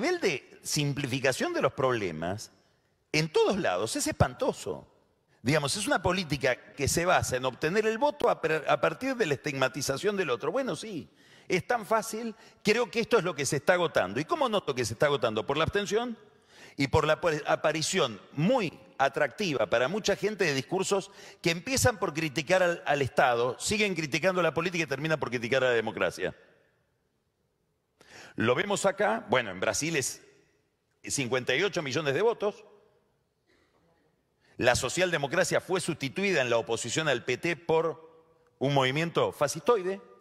nivel de simplificación de los problemas, en todos lados, es espantoso. Digamos, es una política que se basa en obtener el voto a, partir de la estigmatización del otro. Bueno, sí, es tan fácil, creo que esto es lo que se está agotando. ¿Y cómo noto que se está agotando? Por la abstención y por la aparición muy atractiva para mucha gente de discursos que empiezan por criticar al, al Estado, siguen criticando la política y terminan por criticar a la democracia. Lo vemos acá, bueno, en Brasil es 58 millones de votos. La socialdemocracia fue sustituida en la oposición al PT por un movimiento fascistoide.